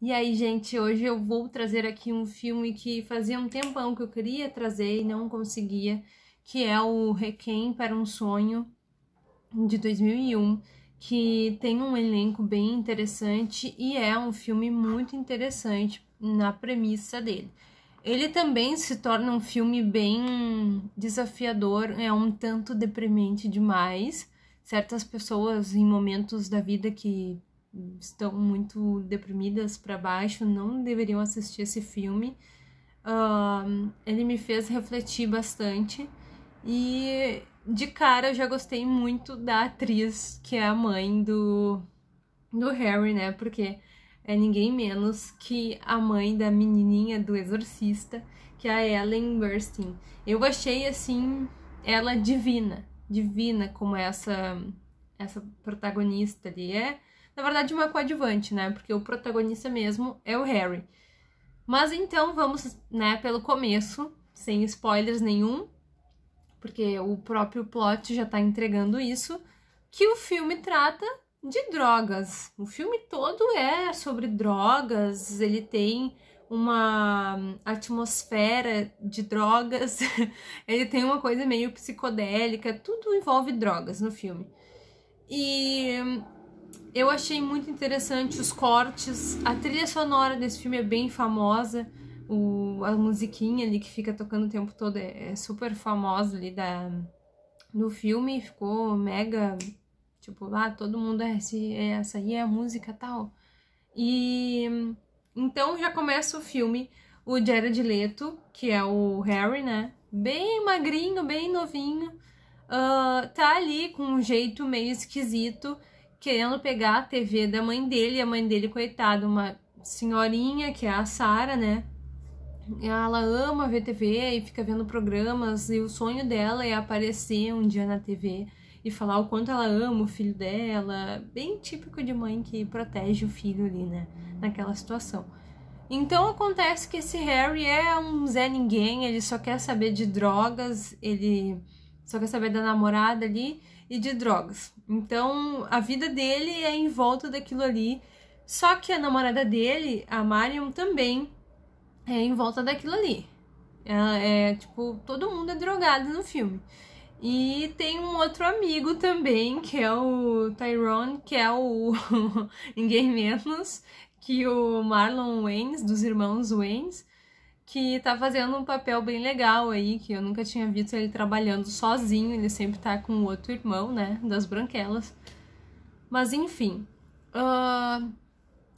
E aí, gente, hoje eu vou trazer aqui um filme que fazia um tempão que eu queria trazer e não conseguia, que é o Requiem para um Sonho, de 2001, que tem um elenco bem interessante e é um filme muito interessante na premissa dele. Ele também se torna um filme bem desafiador, é um tanto deprimente demais. Certas pessoas em momentos da vida que estão muito deprimidas para baixo não deveriam assistir esse filme. Uh, ele me fez refletir bastante e de cara eu já gostei muito da atriz que é a mãe do, do Harry, né? Porque é ninguém menos que a mãe da menininha do Exorcista, que é a Ellen Burstyn. Eu achei assim ela divina, divina como essa essa protagonista ali é na verdade, uma coadjuvante, né? Porque o protagonista mesmo é o Harry. Mas então vamos, né, pelo começo, sem spoilers nenhum, porque o próprio plot já tá entregando isso, que o filme trata de drogas. O filme todo é sobre drogas, ele tem uma atmosfera de drogas, ele tem uma coisa meio psicodélica, tudo envolve drogas no filme. E eu achei muito interessante os cortes. A trilha sonora desse filme é bem famosa. O, a musiquinha ali que fica tocando o tempo todo é, é super famosa ali da, no filme. Ficou mega. Tipo, ah, todo mundo é, esse, é essa aí é a música tal. E então já começa o filme. O Jared Leto, que é o Harry, né? Bem magrinho, bem novinho. Uh, tá ali com um jeito meio esquisito querendo pegar a TV da mãe dele, a mãe dele, coitada, uma senhorinha, que é a Sara, né? Ela ama ver TV e fica vendo programas, e o sonho dela é aparecer um dia na TV e falar o quanto ela ama o filho dela, bem típico de mãe que protege o filho ali, né? Naquela situação. Então acontece que esse Harry é um Zé Ninguém, ele só quer saber de drogas, ele só quer saber da namorada ali e de drogas. Então a vida dele é em volta daquilo ali. Só que a namorada dele, a Marion, também é em volta daquilo ali. é tipo, todo mundo é drogado no filme. E tem um outro amigo também, que é o Tyrone, que é o ninguém menos que o Marlon Waynes, dos irmãos Waynes que tá fazendo um papel bem legal aí, que eu nunca tinha visto ele trabalhando sozinho, ele sempre tá com o outro irmão, né, das branquelas. Mas enfim. Uh,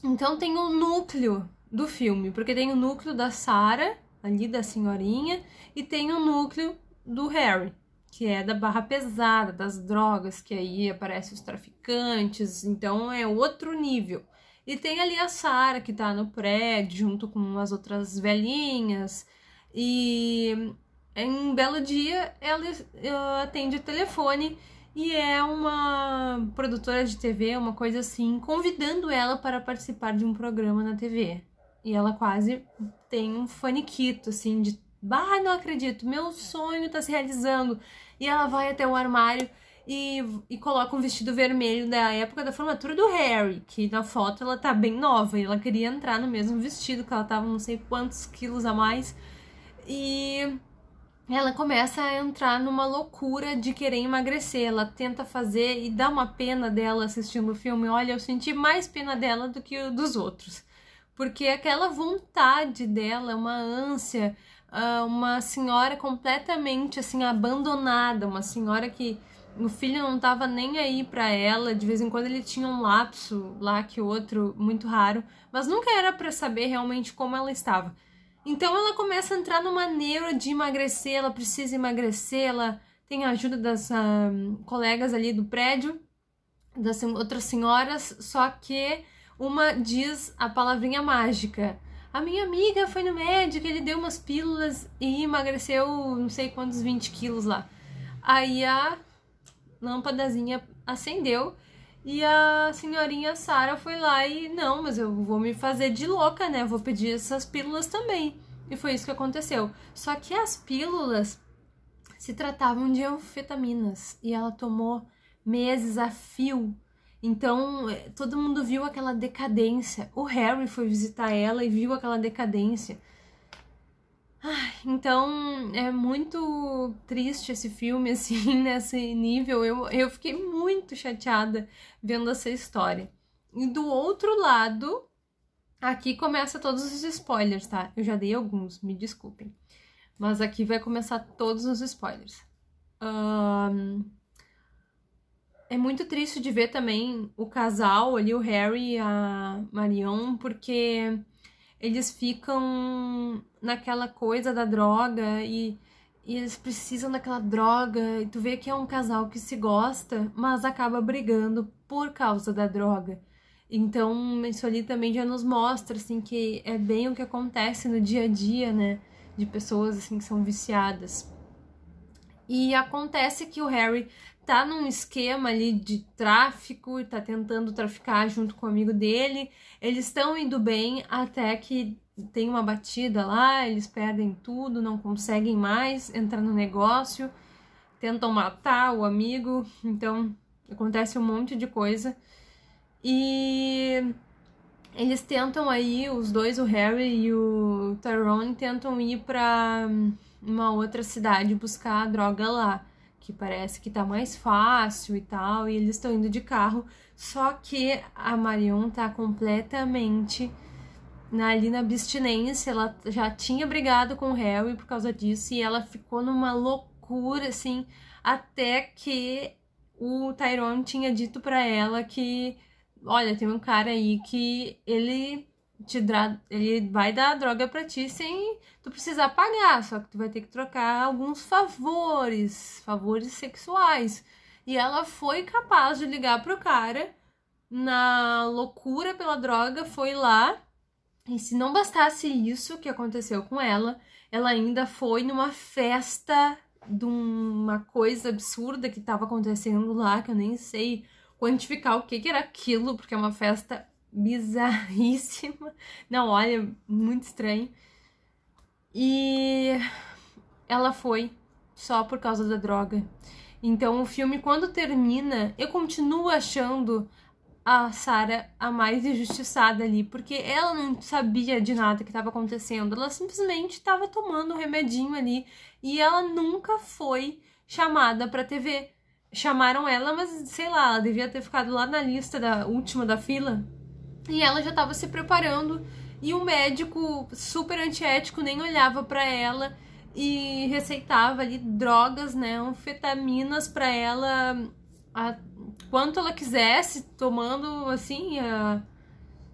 então tem o um núcleo do filme, porque tem o um núcleo da Sarah, ali da senhorinha, e tem o um núcleo do Harry, que é da barra pesada, das drogas, que aí aparecem os traficantes, então é outro nível. E tem ali a Sara que tá no prédio junto com umas outras velhinhas. E em um belo dia ela atende o telefone e é uma produtora de TV, uma coisa assim, convidando ela para participar de um programa na TV. E ela quase tem um faniquito, assim, de. Ah, não acredito, meu sonho tá se realizando. E ela vai até o armário e, e coloca um vestido vermelho da época da formatura do Harry, que na foto ela tá bem nova e ela queria entrar no mesmo vestido, que ela tava não sei quantos quilos a mais. E ela começa a entrar numa loucura de querer emagrecer. Ela tenta fazer e dá uma pena dela assistindo o filme. Olha, eu senti mais pena dela do que dos outros. Porque aquela vontade dela, uma ânsia, ah, uma senhora completamente assim abandonada, uma senhora que o filho não tava nem aí para ela, de vez em quando ele tinha um lapso lá que outro, muito raro, mas nunca era para saber realmente como ela estava. Então ela começa a entrar numa neura de emagrecer, ela precisa emagrecer, ela tem a ajuda das ah, colegas ali do prédio, das outras senhoras, só que uma diz a palavrinha mágica. A minha amiga foi no médico, ele deu umas pílulas e emagreceu não sei quantos 20 quilos lá. Aí a lâmpadazinha acendeu e a senhorinha Sara foi lá e não, mas eu vou me fazer de louca, né? Vou pedir essas pílulas também. E foi isso que aconteceu. Só que as pílulas se tratavam de anfetaminas e ela tomou meses a fio. Então, eh, todo mundo viu aquela decadência. O Harry foi visitar ela e viu aquela decadência então é muito triste esse filme, assim, nesse nível. Eu, eu fiquei muito chateada vendo essa história. E do outro lado, aqui começa todos os spoilers, tá? Eu já dei alguns, me desculpem. Mas aqui vai começar todos os spoilers. Um, é muito triste de ver também o casal ali, o Harry e a Marion, porque eles ficam naquela coisa da droga e, e eles precisam daquela droga. E tu vê que é um casal que se gosta, mas acaba brigando por causa da droga. Então, isso ali também já nos mostra, assim, que é bem o que acontece no dia a dia, né? De pessoas, assim, que são viciadas. E acontece que o Harry tá num esquema ali de tráfico, tá tentando traficar junto com o amigo dele. Eles estão indo bem até que tem uma batida lá, eles perdem tudo, não conseguem mais entrar no negócio, tentam matar o amigo, então acontece um monte de coisa. E eles tentam aí, os dois, o Harry e o Tyrone, tentam ir para uma outra cidade buscar a droga lá que parece que tá mais fácil e tal, e eles estão indo de carro, só que a Marion tá completamente na, ali na abstinência, ela já tinha brigado com o Harry por causa disso, e ela ficou numa loucura, assim, até que o Tyrone tinha dito para ela que, olha, tem um cara aí que ele te ele vai dar a droga para ti sem tu precisar pagar, só que tu vai ter que trocar alguns favores, favores sexuais. E ela foi capaz de ligar pro cara na loucura pela droga, foi lá. E se não bastasse isso que aconteceu com ela, ela ainda foi numa festa de uma coisa absurda que estava acontecendo lá, que eu nem sei quantificar o que, que era aquilo, porque é uma festa bizarríssima. Não, olha, muito estranho. E ela foi só por causa da droga. Então o filme quando termina, eu continuo achando a Sara a mais injustiçada ali, porque ela não sabia de nada que estava acontecendo. Ela simplesmente estava tomando o um remedinho ali e ela nunca foi chamada para TV. Chamaram ela, mas sei lá, ela devia ter ficado lá na lista da última da fila, e ela já estava se preparando e um médico super antiético nem olhava para ela e receitava ali drogas, né, anfetaminas para ela a, quanto ela quisesse, tomando assim, a,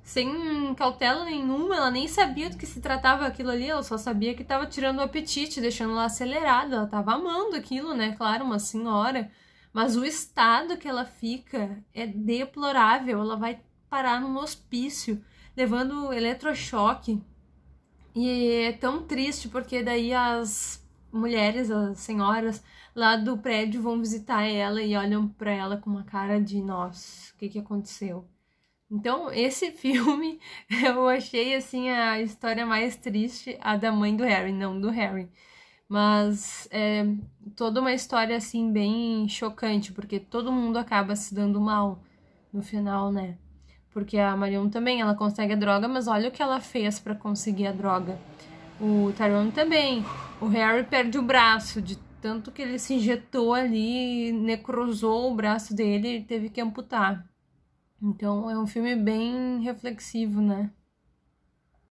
sem cautela nenhuma, ela nem sabia do que se tratava aquilo ali, ela só sabia que estava tirando o apetite, deixando ela acelerada, ela estava amando aquilo, né, claro, uma senhora, mas o estado que ela fica é deplorável, ela vai parar num hospício, levando eletrochoque. E é tão triste porque daí as mulheres, as senhoras lá do prédio vão visitar ela e olham para ela com uma cara de nossa, o que que aconteceu? Então, esse filme eu achei assim a história mais triste, a da mãe do Harry, não do Harry. Mas é toda uma história assim bem chocante, porque todo mundo acaba se dando mal no final, né? Porque a Marion também, ela consegue a droga, mas olha o que ela fez para conseguir a droga. O Tyrone também. O Harry perde o braço de tanto que ele se injetou ali, necrosou o braço dele e teve que amputar. Então é um filme bem reflexivo, né?